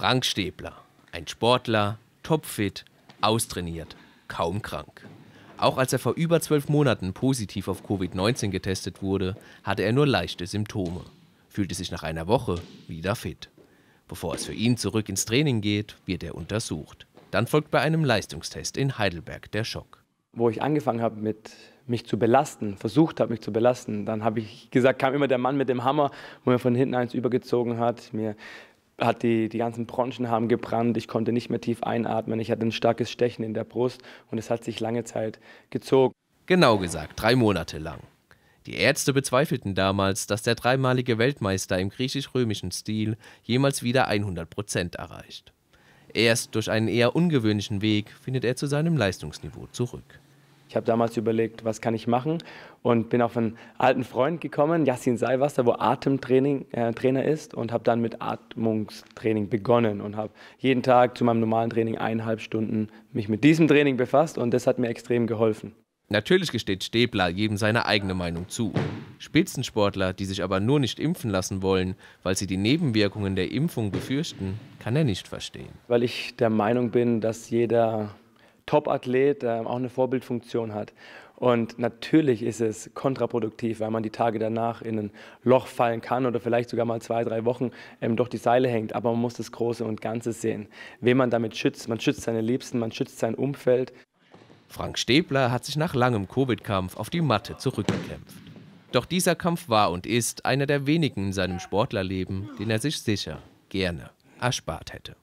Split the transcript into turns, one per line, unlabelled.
Frank Stäbler, ein Sportler, topfit, austrainiert, kaum krank. Auch als er vor über zwölf Monaten positiv auf Covid-19 getestet wurde, hatte er nur leichte Symptome, fühlte sich nach einer Woche wieder fit. Bevor es für ihn zurück ins Training geht, wird er untersucht. Dann folgt bei einem Leistungstest in Heidelberg
der Schock. Wo ich angefangen habe, mit mich zu belasten, versucht habe, mich zu belasten, dann habe ich gesagt, kam immer der Mann mit dem Hammer, wo mir von hinten eins übergezogen hat, mir hat die, die ganzen Bronchien haben gebrannt, ich konnte nicht mehr tief einatmen, ich hatte ein starkes Stechen in der Brust und es hat sich lange Zeit gezogen. Genau gesagt, drei Monate lang. Die Ärzte
bezweifelten damals, dass der dreimalige Weltmeister im griechisch-römischen Stil jemals wieder 100 Prozent erreicht. Erst durch einen eher ungewöhnlichen Weg findet er zu seinem Leistungsniveau
zurück. Ich habe damals überlegt, was kann ich machen und bin auf einen alten Freund gekommen, Yassin Seiwasser, wo Atemtrainer äh, ist und habe dann mit Atmungstraining begonnen und habe jeden Tag zu meinem normalen Training eineinhalb Stunden mich mit diesem Training befasst und das hat mir extrem geholfen.
Natürlich gesteht Stäbler jedem seine eigene Meinung zu. Spitzensportler, die sich aber nur nicht impfen lassen wollen, weil sie die Nebenwirkungen der Impfung befürchten, kann er nicht verstehen.
Weil ich der Meinung bin, dass jeder Top-Athlet, äh, auch eine Vorbildfunktion hat. Und natürlich ist es kontraproduktiv, weil man die Tage danach in ein Loch fallen kann oder vielleicht sogar mal zwei, drei Wochen ähm, durch die Seile hängt. Aber man muss das Große und Ganze sehen. Wen man damit schützt, man schützt seine Liebsten, man schützt sein Umfeld. Frank
Stäbler hat sich nach langem Covid-Kampf auf die Matte zurückgekämpft. Doch dieser Kampf war und ist einer der wenigen in seinem Sportlerleben, den er sich sicher, gerne
erspart hätte.